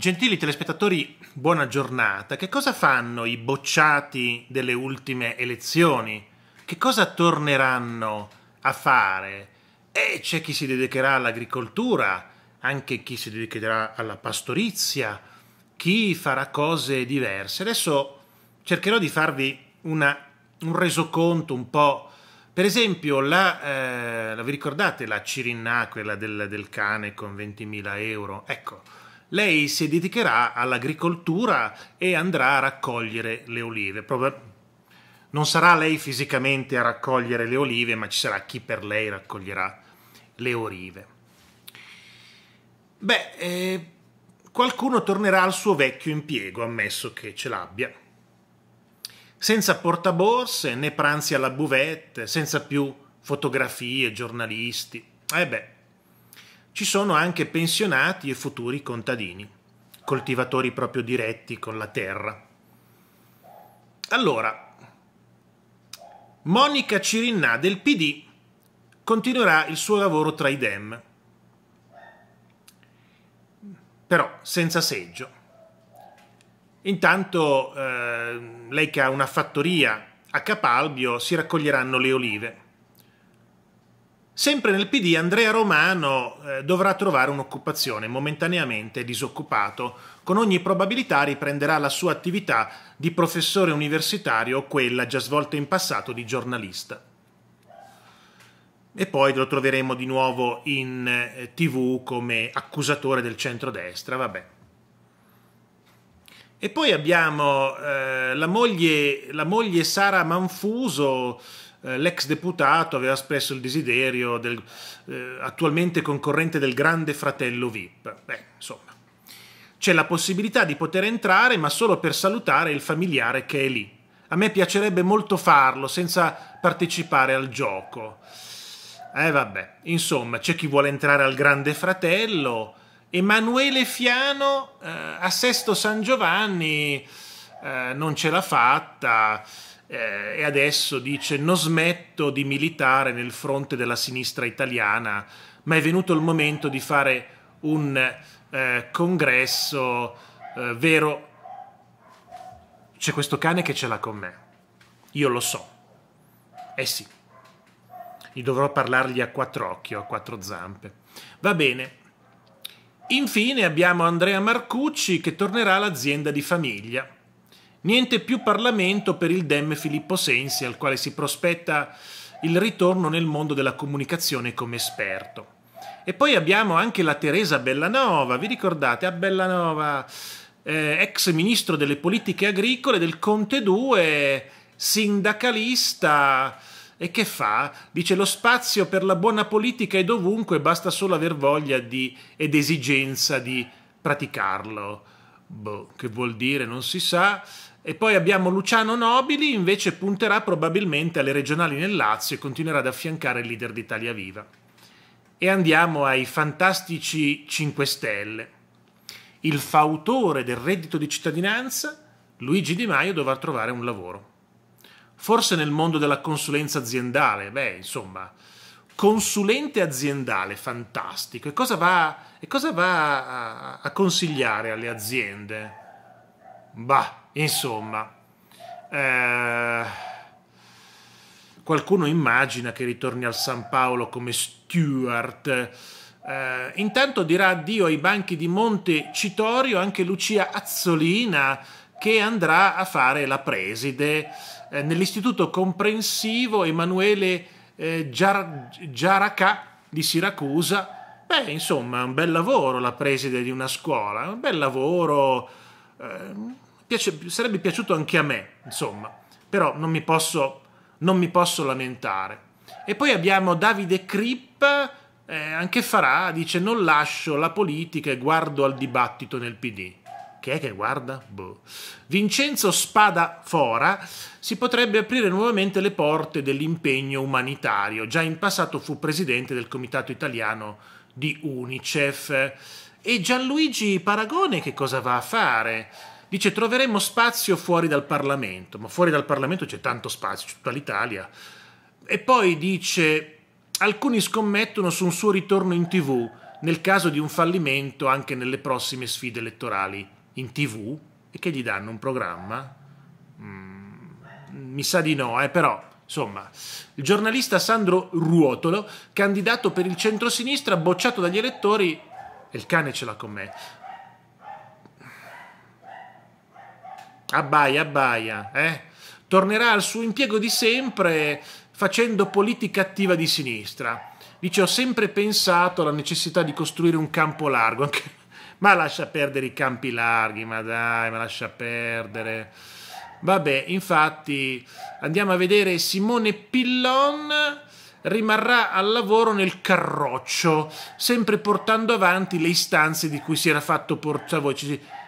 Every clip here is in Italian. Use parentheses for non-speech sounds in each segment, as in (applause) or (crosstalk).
Gentili telespettatori, buona giornata. Che cosa fanno i bocciati delle ultime elezioni? Che cosa torneranno a fare? E c'è chi si dedicherà all'agricoltura, anche chi si dedicherà alla pastorizia, chi farà cose diverse. Adesso cercherò di farvi una, un resoconto un po'. Per esempio, la, eh, la vi ricordate la Cirinna, quella del, del cane con 20.000 euro? Ecco, lei si dedicherà all'agricoltura e andrà a raccogliere le olive. Non sarà lei fisicamente a raccogliere le olive, ma ci sarà chi per lei raccoglierà le olive. Beh, eh, qualcuno tornerà al suo vecchio impiego, ammesso che ce l'abbia. Senza portaborse né pranzi alla buvette, senza più fotografie, giornalisti. Eh beh, ci sono anche pensionati e futuri contadini, coltivatori proprio diretti con la terra. Allora, Monica Cirinnà del PD continuerà il suo lavoro tra i Dem, però senza seggio. Intanto eh, lei che ha una fattoria a Capalbio si raccoglieranno le olive. Sempre nel PD Andrea Romano eh, dovrà trovare un'occupazione, momentaneamente disoccupato, con ogni probabilità riprenderà la sua attività di professore universitario o quella già svolta in passato di giornalista. E poi lo troveremo di nuovo in eh, tv come accusatore del centrodestra, vabbè. E poi abbiamo eh, la, moglie, la moglie Sara Manfuso, eh, l'ex deputato aveva espresso il desiderio del eh, attualmente concorrente del grande fratello VIP. Beh, insomma, c'è la possibilità di poter entrare, ma solo per salutare il familiare che è lì. A me piacerebbe molto farlo senza partecipare al gioco. Eh vabbè, insomma, c'è chi vuole entrare al grande fratello. Emanuele Fiano eh, a Sesto San Giovanni eh, non ce l'ha fatta eh, e adesso dice non smetto di militare nel fronte della sinistra italiana, ma è venuto il momento di fare un eh, congresso eh, vero. C'è questo cane che ce l'ha con me, io lo so. Eh sì, gli dovrò parlargli a quattro occhi o a quattro zampe. Va bene. Infine abbiamo Andrea Marcucci che tornerà all'azienda di famiglia. Niente più Parlamento per il Dem Filippo Sensi, al quale si prospetta il ritorno nel mondo della comunicazione come esperto. E poi abbiamo anche la Teresa Bellanova, vi ricordate? A Bellanova, eh, ex ministro delle politiche agricole del Conte 2, sindacalista. E che fa? Dice lo spazio per la buona politica è dovunque, basta solo aver voglia di, ed esigenza di praticarlo boh, che vuol dire non si sa. E poi abbiamo Luciano Nobili, invece punterà probabilmente alle regionali nel Lazio e continuerà ad affiancare il leader d'Italia Viva. E andiamo ai fantastici 5 Stelle. Il fautore del reddito di cittadinanza, Luigi Di Maio, dovrà trovare un lavoro. Forse nel mondo della consulenza aziendale, beh, insomma, consulente aziendale fantastico e cosa va, e cosa va a, a, consigliare alle aziende? Bah, insomma, eh, qualcuno immagina che ritorni al San Paolo come Stewart. Eh, intanto dirà addio ai banchi di Monte Citorio anche Lucia Azzolina che andrà a fare la preside eh, nell'istituto comprensivo Emanuele eh, Giaracà di Siracusa. Beh, insomma, un bel lavoro la preside di una scuola, un bel lavoro, eh, piace, sarebbe piaciuto anche a me, insomma, però non mi posso, non mi posso lamentare. E poi abbiamo Davide Cripp, eh, anche farà, dice non lascio la politica e guardo al dibattito nel PD. Che è che guarda? Boh. Vincenzo Spada Fora si potrebbe aprire nuovamente le porte dell'impegno umanitario. Già in passato fu presidente del Comitato Italiano di Unicef. E Gianluigi Paragone che cosa va a fare? Dice troveremo spazio fuori dal Parlamento, ma fuori dal Parlamento c'è tanto spazio, c'è tutta l'Italia. E poi dice alcuni scommettono su un suo ritorno in tv nel caso di un fallimento anche nelle prossime sfide elettorali in tv e che gli danno un programma? Mm, mi sa di no, eh, però Insomma, il giornalista Sandro Ruotolo, candidato per il centrosinistra, bocciato dagli elettori, e il cane ce l'ha con me. Abbaia, abbaia, eh? Tornerà al suo impiego di sempre facendo politica attiva di sinistra. Dice, ho sempre pensato alla necessità di costruire un campo largo, anche ma lascia perdere i campi larghi, ma dai, ma lascia perdere. Vabbè, infatti andiamo a vedere Simone Pillon rimarrà al lavoro nel carroccio, sempre portando avanti le istanze di cui si era fatto portavoce.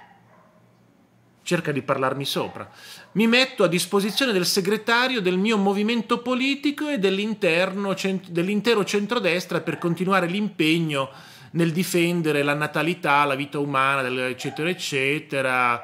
Cerca di parlarmi sopra. Mi metto a disposizione del segretario del mio movimento politico e dell'intero centrodestra per continuare l'impegno nel difendere la natalità, la vita umana, eccetera, eccetera,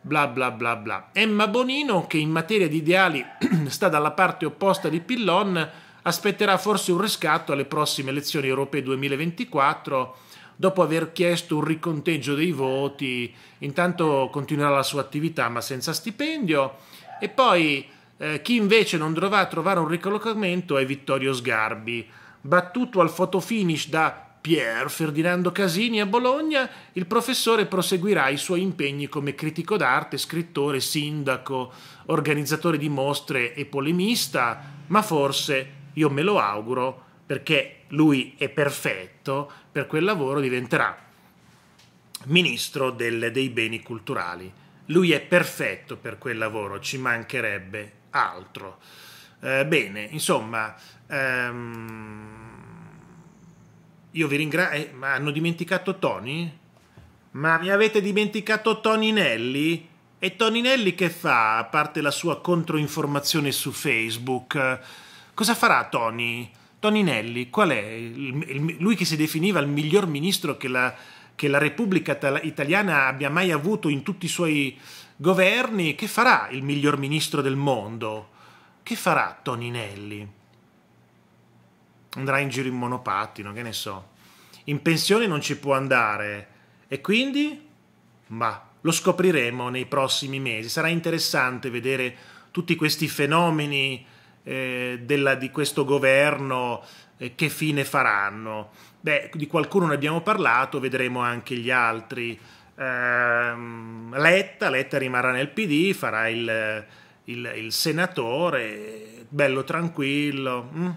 bla bla bla bla. Emma Bonino, che in materia di ideali (clears throat) sta dalla parte opposta di Pillon, aspetterà forse un riscatto alle prossime elezioni europee 2024 dopo aver chiesto un riconteggio dei voti. Intanto continuerà la sua attività ma senza stipendio. E poi eh, chi invece non dovrà trovare un ricollocamento è Vittorio Sgarbi, battuto al fotofinish da Pier Ferdinando Casini a Bologna, il professore proseguirà i suoi impegni come critico d'arte, scrittore, sindaco, organizzatore di mostre e polemista, ma forse, io me lo auguro, perché lui è perfetto per quel lavoro, diventerà ministro delle, dei beni culturali. Lui è perfetto per quel lavoro, ci mancherebbe altro. Eh, bene, insomma... Ehm io vi ringrazio. Eh, ma hanno dimenticato Tony? Ma mi avete dimenticato Nelli? E Nelli che fa, a parte la sua controinformazione su Facebook? Cosa farà Tony? Nelli, qual è? Il, il, lui che si definiva il miglior ministro che la, che la Repubblica Italiana abbia mai avuto in tutti i suoi governi, che farà il miglior ministro del mondo? Che farà Nelli? andrà in giro in monopattino, che ne so. In pensione non ci può andare e quindi, ma lo scopriremo nei prossimi mesi. Sarà interessante vedere tutti questi fenomeni eh, della, di questo governo eh, che fine faranno. Beh, di qualcuno ne abbiamo parlato, vedremo anche gli altri. Eh, Letta, Letta rimarrà nel PD, farà il, il, il senatore, bello tranquillo. Mm?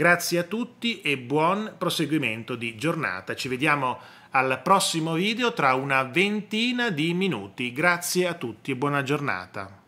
Grazie a tutti e buon proseguimento di giornata. Ci vediamo al prossimo video tra una ventina di minuti. Grazie a tutti e buona giornata.